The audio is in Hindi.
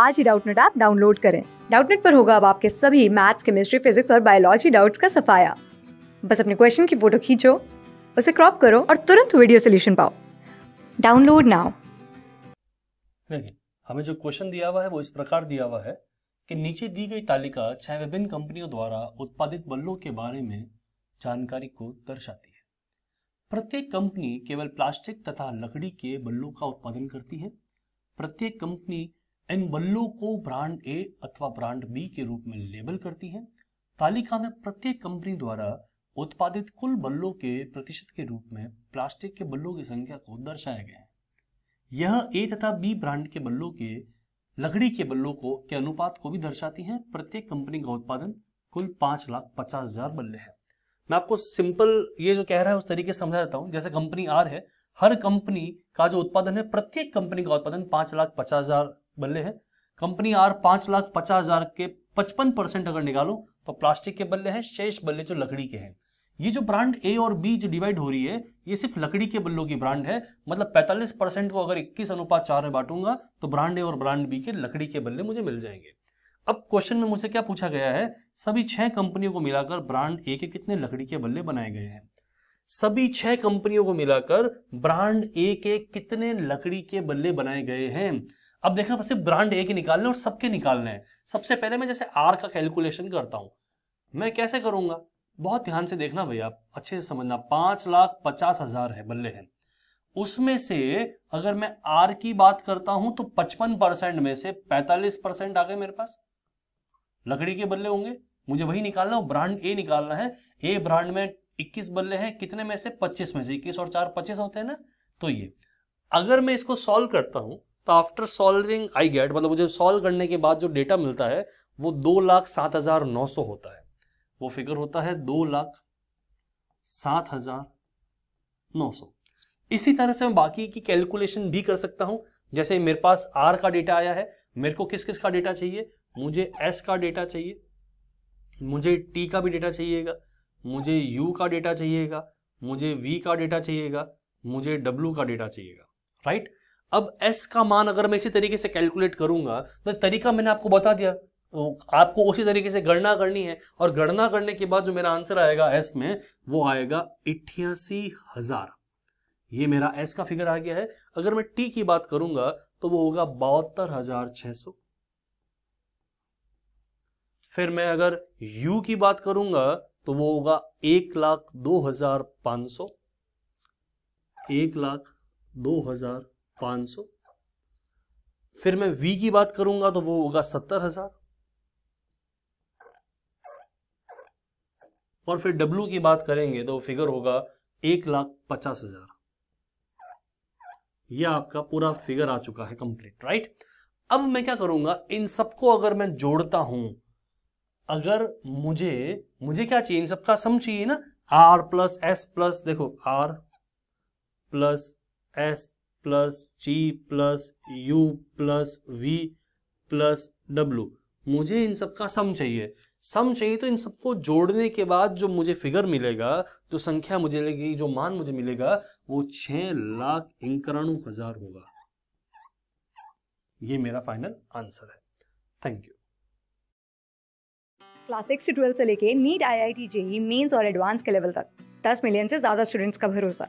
आज ही डाउटनेट ऐप डाउनलोड करें डाउटनेट पर होगा अब आपके सभी मैथ्स केमिस्ट्री फिजिक्स और बायोलॉजी डाउट्स का सफाया बस अपने क्वेश्चन की फोटो खींचो उसे क्रॉप करो और तुरंत वीडियो सोल्यूशन पाओ डाउनलोड नाउ हमें जो क्वेश्चन दिया हुआ है वो इस प्रकार दिया हुआ है कि नीचे दी गई तालिका छह विभिन्न कंपनियों द्वारा उत्पादित बल्लों के बारे में जानकारी को दर्शाती है प्रत्येक कंपनी केवल प्लास्टिक तथा लकड़ी के बल्लों का उत्पादन करती है प्रत्येक कंपनी इन बल्लों को ब्रांड ए अथवा ब्रांड बी के रूप में लेबल करती है तालिका में प्रत्येक कंपनी द्वारा उत्पादित कुल बल्लों के प्रतिशत के रूप में प्लास्टिक के बल्लों की संख्या को दर्शाया गया है यह ए तथा बी ब्रांड के बल्लों के लकड़ी के बल्लों को के अनुपात को भी दर्शाती है प्रत्येक कंपनी का उत्पादन कुल पांच लाख पचास हजार बल्ले है मैं आपको सिंपल ये जो कह रहा है उस तरीके से समझा देता हूँ जैसे कंपनी आर है हर कंपनी का जो उत्पादन है प्रत्येक कंपनी का उत्पादन पांच लाख पचास हजार बल्ले है कंपनी आर पांच लाख पचास हजार के पचपन परसेंट अगर निकालो तो प्लास्टिक के बल्ले हैं शेष बल्ले जो लकड़ी के हैं ये जो ब्रांड ए और बी जो डिवाइड हो रही है ये सिर्फ लकड़ी के बल्लों की ब्रांड है मतलब 45 परसेंट को अगर 21 अनुपात चार में बांटूंगा तो ब्रांड ए और ब्रांड बी के लकड़ी के बल्ले मुझे मिल जाएंगे अब क्वेश्चन में मुझसे क्या पूछा गया है सभी छह कंपनियों को मिलाकर ब्रांड ए के कितने लकड़ी के बल्ले बनाए गए हैं सभी छह कंपनियों को मिलाकर ब्रांड ए के कितने लकड़ी के बल्ले बनाए गए हैं अब देखना बस ब्रांड ए के निकालने और सबके निकालने हैं सबसे पहले मैं जैसे आर का कैलकुलेशन करता हूं मैं कैसे करूंगा बहुत ध्यान से देखना भैया अच्छे से समझना पांच लाख पचास हजार है बल्ले हैं उसमें से अगर मैं आर की बात करता हूं तो पचपन परसेंट में से पैंतालीस परसेंट आ गए मेरे पास लकड़ी के बल्ले होंगे मुझे वही निकालना ब्रांड ए निकालना है ए ब्रांड में इक्कीस बल्ले हैं कितने में से पच्चीस में से इक्कीस और चार पच्चीस होते हैं ना तो ये अगर मैं इसको सॉल्व करता हूं तो आफ्टर सॉल्विंग आई गेट मतलब मुझे सॉल्व करने के बाद जो डेटा मिलता है वो दो लाख सात हजार नौ सौ होता है वो फिगर होता है दो लाख सात हजार नौ सौ इसी तरह से मैं बाकी की कैलकुलेशन भी कर सकता हूं जैसे मेरे पास आर का डेटा आया है मेरे को किस किस का डेटा चाहिए मुझे एस का डेटा चाहिए मुझे टी का भी डेटा चाहिएगा मुझे यू का डेटा चाहिएगा मुझे वी का डेटा चाहिएगा मुझे डब्ल्यू का डेटा चाहिएगा राइट अब एस का मान अगर मैं इसी तरीके से कैलकुलेट करूंगा तो तरीका मैंने आपको बता दिया तो आपको उसी तरीके से गणना करनी है और गणना करने के बाद जो मेरा आंसर आएगा एस में वो आएगा अट्ठासी हजार ये मेरा एस का फिगर आ गया है अगर मैं टी की बात करूंगा तो वो होगा बहत्तर हजार छह सौ फिर मैं अगर यू की बात करूंगा तो वो होगा एक लाख दो हजार पांच सौ एक लाख दो हजार पांच सौ फिर मैं वी की बात करूंगा तो वो होगा सत्तर हजार और फिर डब्ल्यू की बात करेंगे तो फिगर होगा एक लाख पचास हजार यह आपका पूरा फिगर आ चुका है कंप्लीट राइट अब मैं क्या करूंगा इन सबको अगर मैं जोड़ता हूं अगर मुझे मुझे क्या चाहिए इन सबका सम चाहिए ना आर प्लस एस प्लस देखो R plus S plus G plus U plus V plus W मुझे इन सब का सम चाहिए सम चाहिए तो इन सबको जोड़ने के बाद जो मुझे फिगर मिलेगा जो संख्या मुझे लगेगी जो मान मुझे मिलेगा वो छह लाख इंकरणु हजार होगा ये मेरा फाइनल आंसर है थैंक यू क्लास सिक्स से ट्वेल्थ से लेके NEET I I T JEE mains और एडवांस के लेवल तक दस मिलियन से ज्यादा स्टूडेंट्स का भरोसा